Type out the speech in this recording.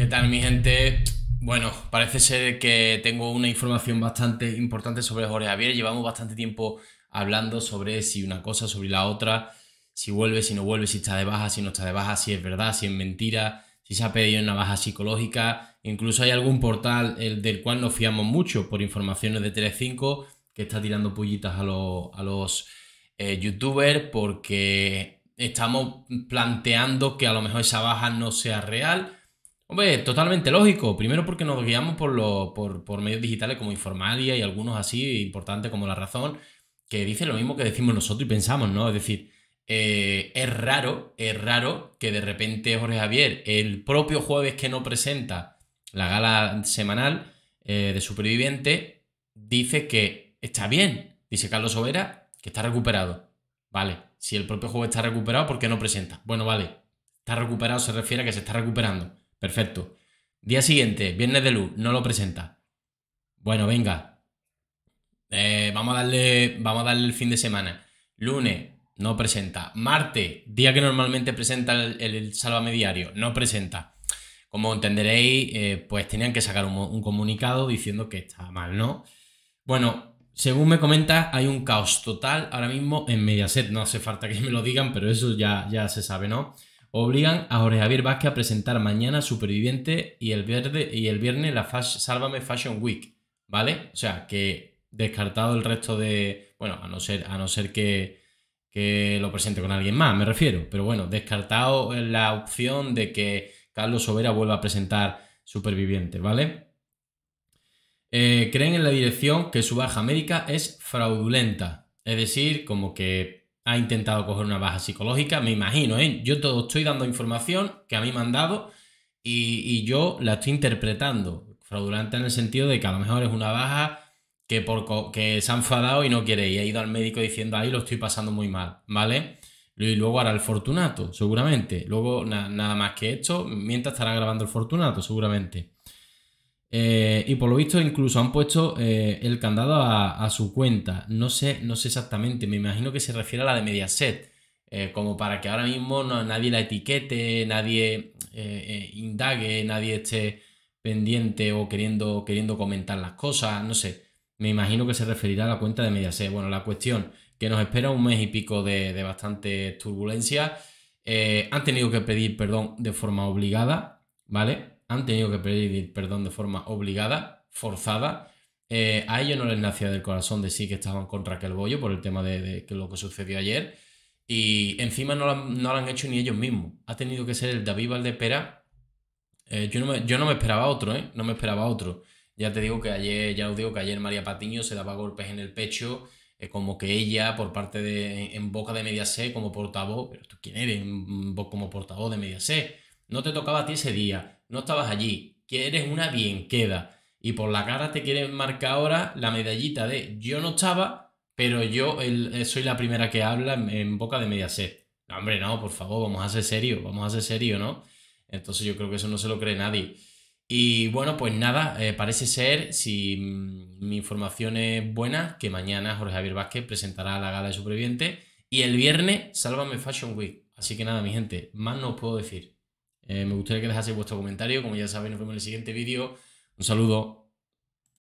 ¿Qué tal mi gente? Bueno, parece ser que tengo una información bastante importante sobre Jorge Javier. Llevamos bastante tiempo hablando sobre si una cosa, sobre la otra, si vuelve, si no vuelve, si está de baja, si no está de baja, si es verdad, si es mentira, si se ha pedido una baja psicológica. Incluso hay algún portal del cual nos fiamos mucho por informaciones de Telecinco que está tirando pullitas a, los, eh, youtubers porque estamos planteando que a lo mejor esa baja no sea real Hombre, totalmente lógico. Primero porque nos guiamos por, medios digitales como Informalia y algunos así importantes como La Razón, que dicen lo mismo que decimos nosotros y pensamos, ¿no? Es decir, eh, es raro, es raro que de repente Jorge Javier, el propio jueves que no presenta la gala semanal eh, de Superviviente, dice que está bien, dice Carlos Overa que está recuperado. Vale, si el propio jueves está recuperado, ¿por qué no presenta? Bueno, vale, está recuperado se refiere a que se está recuperando. Perfecto. Día siguiente, viernes de luz, no lo presenta. Bueno, venga. Eh, vamos, a darle, vamos a darle el fin de semana. Lunes, no presenta. Martes, día que normalmente presenta el, el, Diario, no presenta. Como entenderéis, eh, pues tenían que sacar un, comunicado diciendo que está mal, ¿no? Bueno, según me comenta, hay un caos total ahora mismo en Mediaset. No hace falta que me lo digan, pero eso ya, ya se sabe, ¿no? obligan a Jorge Javier Vázquez a presentar mañana Superviviente y el, viernes la Sálvame Fashion Week, ¿vale? O sea, que descartado el resto de... Bueno, a no ser, a no ser que, que lo presente con alguien más, me refiero. Pero bueno, descartado la opción de que Carlos Sobera vuelva a presentar Superviviente, ¿vale? Eh, creen en la dirección que su baja América es fraudulenta. Es decir, como que ha intentado coger una baja psicológica, me imagino, ¿eh? Yo todo estoy dando información que a mí me han dado y, yo la estoy interpretando. Fraudulenta en el sentido de que a lo mejor es una baja que, por que se ha enfadado y no quiere y ha ido al médico diciendo, ahí lo estoy pasando muy mal, ¿vale? Y luego hará el Fortunato, seguramente. Luego nada más que esto, mientras estará grabando el Fortunato, seguramente. Eh, y por lo visto incluso han puesto eh, el candado a, su cuenta. No sé, no sé exactamente, me imagino que se refiere a la de Mediaset, eh, como para que ahora mismo no, nadie la etiquete, nadie indague, nadie esté pendiente o queriendo, queriendo comentar las cosas, no sé. Me imagino que se referirá a la cuenta de Mediaset. Bueno, la cuestión que nos espera un mes y pico de, de bastante turbulencia. han tenido que pedir perdón de forma obligada, ¿vale? han tenido que pedir perdón de forma obligada, forzada. Eh, a ellos no les nacía del corazón de sí que estaban contra aquel bollo por el tema de, lo que sucedió ayer. Y encima no lo, han, no lo, han, hecho ni ellos mismos. Ha tenido que ser el David Valdepera. Eh, yo, no me, yo no me esperaba otro, ¿eh? No me esperaba otro. Ya te digo que ayer, ya os digo que ayer María Patiño se daba golpes en el pecho, eh, como que ella, por parte de, en boca de Mediaset, como portavoz, pero tú quién eres como portavoz de Mediaset, no te tocaba a ti ese día no estabas allí, que eres una bien queda. Y por la cara te quieren marcar ahora la medallita de yo no estaba, pero yo el, eh, soy la primera que habla en, boca de media sed. hombre, no, por favor, vamos a ser serio, vamos a ser serio, ¿no? Entonces yo creo que eso no se lo cree nadie. Y bueno, pues nada, eh, parece ser, si mm, mi información es buena, que mañana Jorge Javier Vázquez presentará la gala de superviviente y el viernes Sálvame Fashion Week. Así que nada, mi gente, más no os puedo decir. Eh, me gustaría que dejaseis vuestro comentario. Como ya sabéis, nos vemos en el siguiente vídeo. Un saludo.